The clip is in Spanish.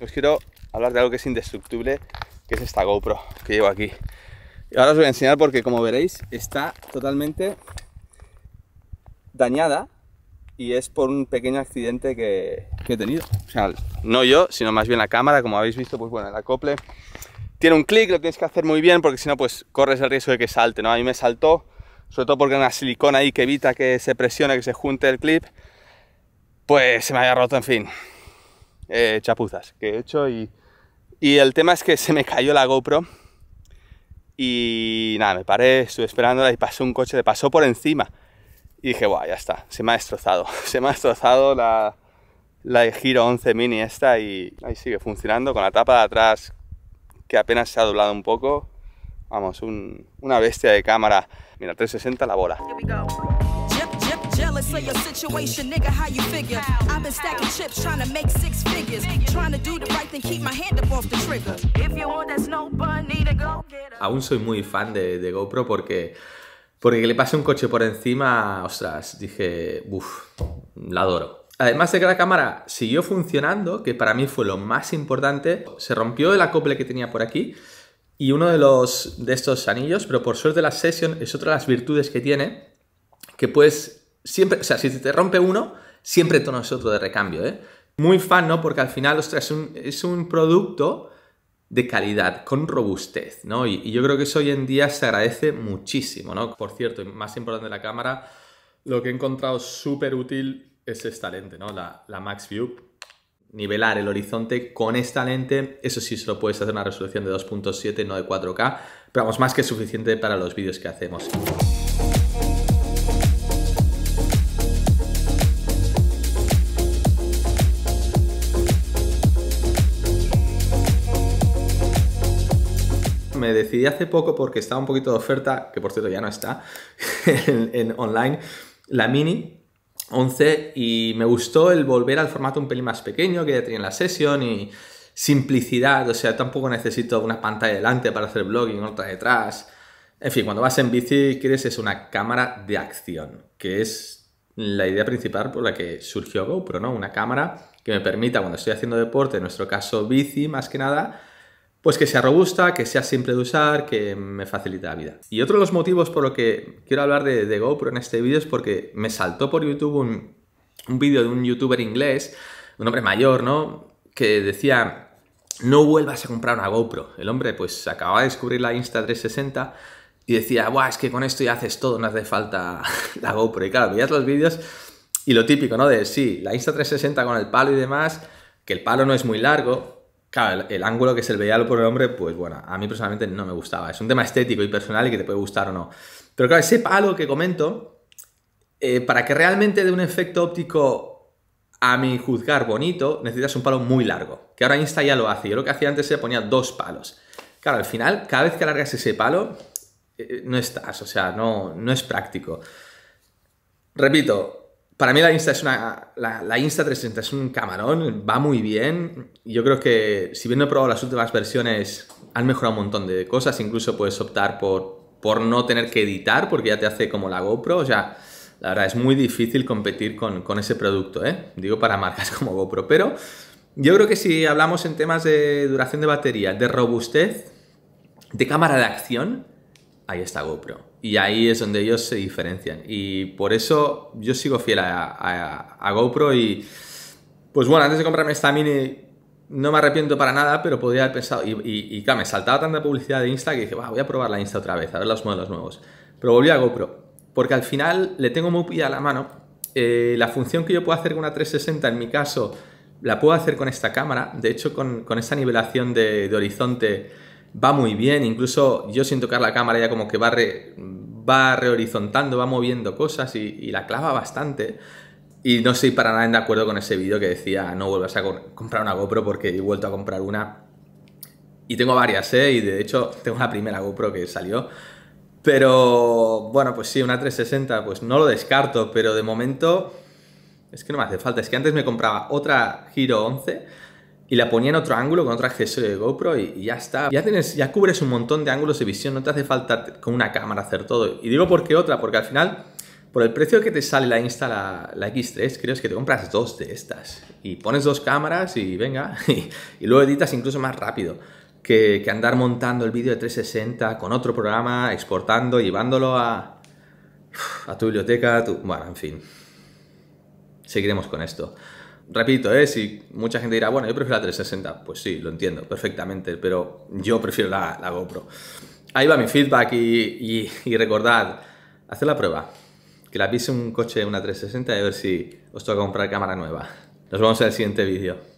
os quiero hablar de algo que es indestructible, que es esta GoPro que llevo aquí. Y ahora os voy a enseñar porque, como veréis, está totalmente dañada y es por un pequeño accidente que, he tenido. O sea, no yo, sino más bien la cámara, como habéis visto, pues bueno, el acople tiene un clic, lo tienes que hacer muy bien porque si no, pues corres el riesgo de que salte, ¿no? A mí me saltó, sobre todo porque hay una silicona ahí que evita que se presione, que se junte el clip, pues se me haya roto, en fin. Eh, chapuzas que he hecho y, el tema es que se me cayó la GoPro y nada, me paré, estuve esperándola y pasó un coche, le pasó por encima. Y dije, guau, ya está, se me ha destrozado. Se me ha destrozado la, la Giro 11 Mini esta y ahí sigue funcionando con la tapa de atrás que apenas se ha doblado un poco. Vamos, una bestia de cámara. Mira, 360 la bola. Aún soy muy fan de, GoPro porque porque que le pase un coche por encima, ostras, dije, uff, la adoro. Además de que la cámara siguió funcionando, que para mí fue lo más importante, se rompió el acople que tenía por aquí y uno de, los, de estos anillos, pero por suerte la Session es otra de las virtudes que tiene, que puedes siempre, o sea, si te rompe uno, siempre tomas otro de recambio, ¿eh? Muy fan, ¿no? Porque al final, ostras, es un, producto de calidad, con robustez, ¿no? Y, yo creo que eso hoy en día se agradece muchísimo, ¿no? Por cierto, y más importante de la cámara, lo que he encontrado súper útil es esta lente, ¿no? La, la Max View. Nivelar el horizonte con esta lente, eso sí se lo puedes hacer una resolución de 2.7, no de 4K, pero vamos, más que suficiente para los vídeos que hacemos. decidí hace poco porque estaba un poquito de oferta, que por cierto ya no está, en, online, la mini, 11 y me gustó el volver al formato un pelín más pequeño que ya tenía en la sesión y simplicidad, o sea, tampoco necesito una pantalla delante para hacer blogging, otra detrás. En fin, cuando vas en bici quieres es una cámara de acción, que es la idea principal por la que surgió GoPro, ¿no? Una cámara que me permita cuando estoy haciendo deporte, en nuestro caso bici más que nada, pues que sea robusta, que sea simple de usar, que me facilite la vida. Y otro de los motivos por lo que quiero hablar de, GoPro en este vídeo es porque me saltó por YouTube un, vídeo de un youtuber inglés, un hombre mayor, ¿no? Que decía, no vuelvas a comprar una GoPro. El hombre pues acababa de descubrir la Insta360 y decía, guau es que con esto ya haces todo, no hace falta la GoPro. Y claro, veías los vídeos y lo típico, ¿no? De sí, la Insta360 con el palo y demás, que el palo no es muy largo, Claro, el, ángulo que se le veía por el hombre, pues bueno, a mí personalmente no me gustaba. Es un tema estético y personal y que te puede gustar o no. Pero claro, ese palo que comento, eh, para que realmente dé un efecto óptico, a mi juzgar, bonito, necesitas un palo muy largo. Que ahora Insta ya lo hace. Yo lo que hacía antes era ponía dos palos. Claro, al final, cada vez que alargas ese palo, eh, no estás, o sea, no, no es práctico. Repito, para mí la Insta es La, Insta360 es un camarón, va muy bien. Yo creo que, si bien he probado las últimas versiones, han mejorado un montón de cosas. Incluso puedes optar por, por no tener que editar, porque ya te hace como la GoPro. O sea, la verdad es muy difícil competir con, ese producto, ¿eh? Digo para marcas como GoPro. Pero yo creo que si hablamos en temas de duración de batería, de robustez, de cámara de acción, ahí está GoPro. Y ahí es donde ellos se diferencian. Y por eso yo sigo fiel a, GoPro y... Pues bueno, antes de comprarme esta mini no me arrepiento para nada, pero podría haber pensado... Y, y, me saltaba tanta publicidad de Insta que dije, voy a probar la Insta otra vez, a ver los modelos nuevos. Pero volví a GoPro, porque al final le tengo muy a la mano. Eh, la función que yo puedo hacer con una 360 en mi caso, la puedo hacer con esta cámara. De hecho, con, con esta nivelación de, de horizonte va muy bien, incluso yo sin tocar la cámara ya como que va, va rehorizontando, va moviendo cosas y, la clava bastante. Y no estoy para nada en de acuerdo con ese vídeo que decía no vuelvas a comprar una GoPro porque he vuelto a comprar una. Y tengo varias, ¿eh? Y de hecho tengo la primera GoPro que salió. Pero bueno, pues sí, una 360, pues no lo descarto, pero de momento es que no me hace falta. Es que antes me compraba otra Giro 11 y la ponía en otro ángulo con otro accesorio de GoPro y, ya está. Ya, tienes, ya cubres un montón de ángulos de visión, no te hace falta con una cámara hacer todo. Y digo ¿por qué otra, porque al final, por el precio que te sale la Insta, la, X3, creo que te compras dos de estas y pones dos cámaras y venga, y, luego editas incluso más rápido. Que, que andar montando el vídeo de 360 con otro programa, exportando, llevándolo a, tu biblioteca, tu... bueno, en fin. Seguiremos con esto repito, ¿eh? si mucha gente dirá, bueno, yo prefiero la 360, pues sí, lo entiendo perfectamente, pero yo prefiero la, GoPro. Ahí va mi feedback y, recordad, haced la prueba, que la pise un coche, una 360 y a ver si os toca comprar cámara nueva. Nos vemos en el siguiente vídeo.